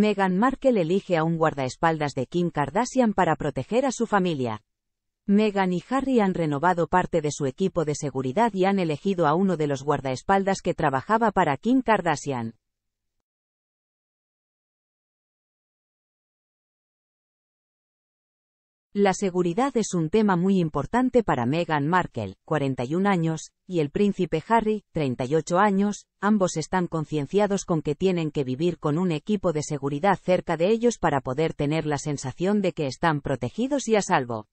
Meghan Markle elige a un guardaespaldas de Kim Kardashian para proteger a su familia. Meghan y Harry han renovado parte de su equipo de seguridad y han elegido a uno de los guardaespaldas que trabajaba para Kim Kardashian. La seguridad es un tema muy importante para Meghan Markle, 41 años, y el príncipe Harry, 38 años, ambos están concienciados con que tienen que vivir con un equipo de seguridad cerca de ellos para poder tener la sensación de que están protegidos y a salvo.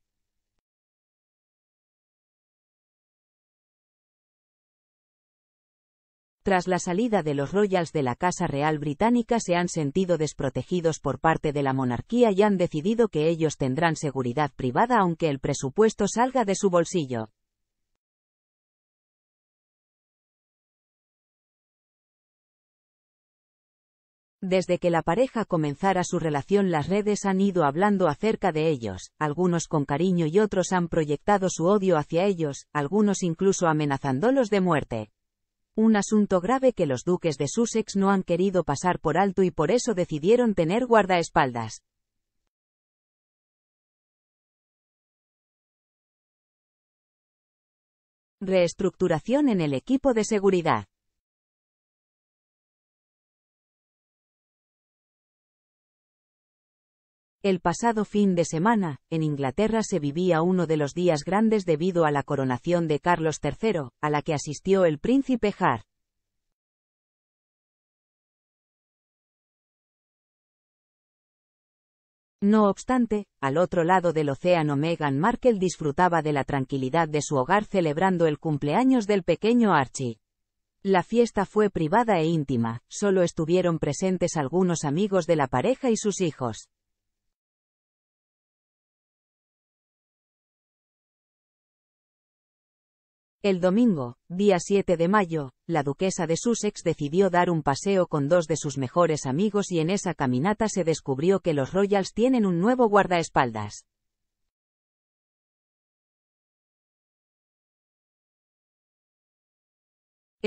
tras la salida de los Royals de la Casa Real Británica se han sentido desprotegidos por parte de la monarquía y han decidido que ellos tendrán seguridad privada aunque el presupuesto salga de su bolsillo. Desde que la pareja comenzara su relación las redes han ido hablando acerca de ellos, algunos con cariño y otros han proyectado su odio hacia ellos, algunos incluso amenazándolos de muerte un asunto grave que los duques de Sussex no han querido pasar por alto y por eso decidieron tener guardaespaldas. Reestructuración en el equipo de seguridad. El pasado fin de semana, en Inglaterra se vivía uno de los días grandes debido a la coronación de Carlos III, a la que asistió el príncipe Har. No obstante, al otro lado del océano Meghan Markle disfrutaba de la tranquilidad de su hogar celebrando el cumpleaños del pequeño Archie. La fiesta fue privada e íntima, solo estuvieron presentes algunos amigos de la pareja y sus hijos. El domingo, día 7 de mayo, la duquesa de Sussex decidió dar un paseo con dos de sus mejores amigos y en esa caminata se descubrió que los Royals tienen un nuevo guardaespaldas.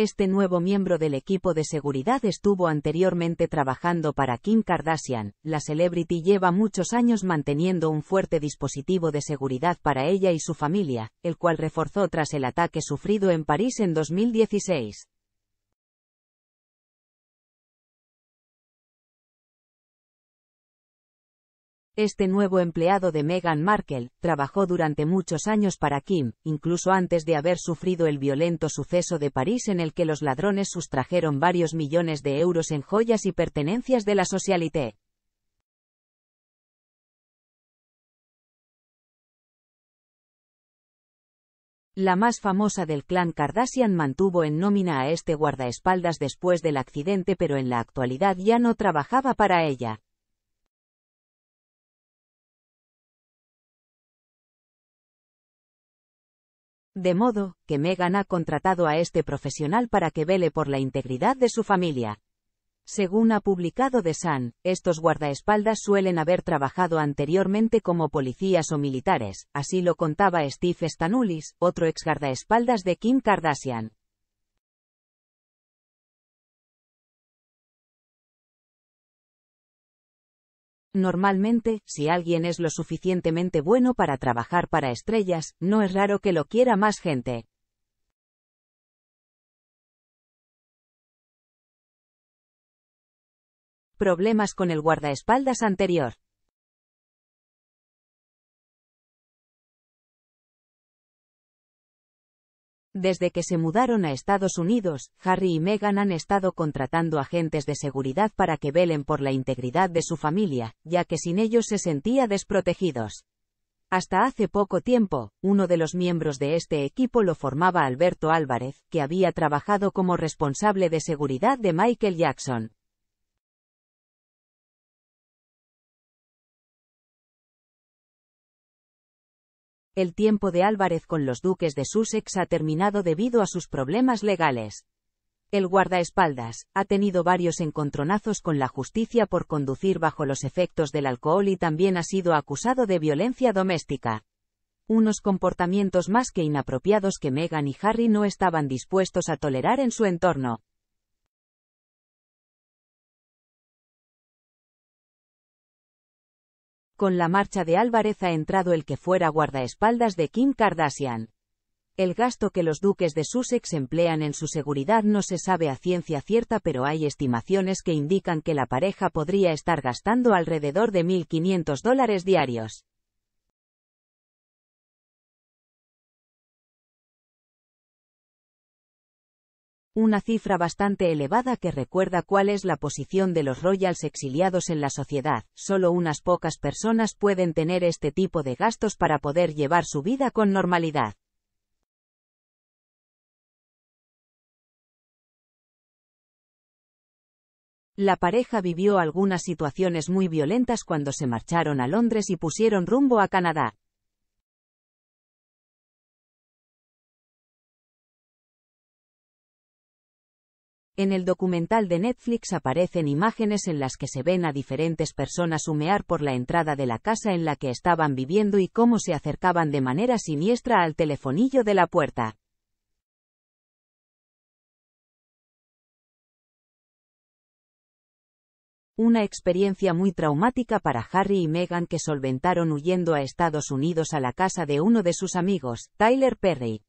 Este nuevo miembro del equipo de seguridad estuvo anteriormente trabajando para Kim Kardashian. La celebrity lleva muchos años manteniendo un fuerte dispositivo de seguridad para ella y su familia, el cual reforzó tras el ataque sufrido en París en 2016. Este nuevo empleado de Meghan Markle, trabajó durante muchos años para Kim, incluso antes de haber sufrido el violento suceso de París en el que los ladrones sustrajeron varios millones de euros en joyas y pertenencias de la socialité. La más famosa del clan Kardashian mantuvo en nómina a este guardaespaldas después del accidente pero en la actualidad ya no trabajaba para ella. De modo, que Megan ha contratado a este profesional para que vele por la integridad de su familia. Según ha publicado The Sun, estos guardaespaldas suelen haber trabajado anteriormente como policías o militares, así lo contaba Steve Stanulis, otro ex guardaespaldas de Kim Kardashian. Normalmente, si alguien es lo suficientemente bueno para trabajar para estrellas, no es raro que lo quiera más gente. Problemas con el guardaespaldas anterior. Desde que se mudaron a Estados Unidos, Harry y Meghan han estado contratando agentes de seguridad para que velen por la integridad de su familia, ya que sin ellos se sentía desprotegidos. Hasta hace poco tiempo, uno de los miembros de este equipo lo formaba Alberto Álvarez, que había trabajado como responsable de seguridad de Michael Jackson. el tiempo de Álvarez con los duques de Sussex ha terminado debido a sus problemas legales. El guardaespaldas ha tenido varios encontronazos con la justicia por conducir bajo los efectos del alcohol y también ha sido acusado de violencia doméstica. Unos comportamientos más que inapropiados que Meghan y Harry no estaban dispuestos a tolerar en su entorno. con la marcha de Álvarez ha entrado el que fuera guardaespaldas de Kim Kardashian. El gasto que los duques de Sussex emplean en su seguridad no se sabe a ciencia cierta, pero hay estimaciones que indican que la pareja podría estar gastando alrededor de 1.500 dólares diarios. una cifra bastante elevada que recuerda cuál es la posición de los royals exiliados en la sociedad. Solo unas pocas personas pueden tener este tipo de gastos para poder llevar su vida con normalidad. La pareja vivió algunas situaciones muy violentas cuando se marcharon a Londres y pusieron rumbo a Canadá. En el documental de Netflix aparecen imágenes en las que se ven a diferentes personas humear por la entrada de la casa en la que estaban viviendo y cómo se acercaban de manera siniestra al telefonillo de la puerta. una experiencia muy traumática para Harry y Meghan que solventaron huyendo a Estados Unidos a la casa de uno de sus amigos, Tyler Perry.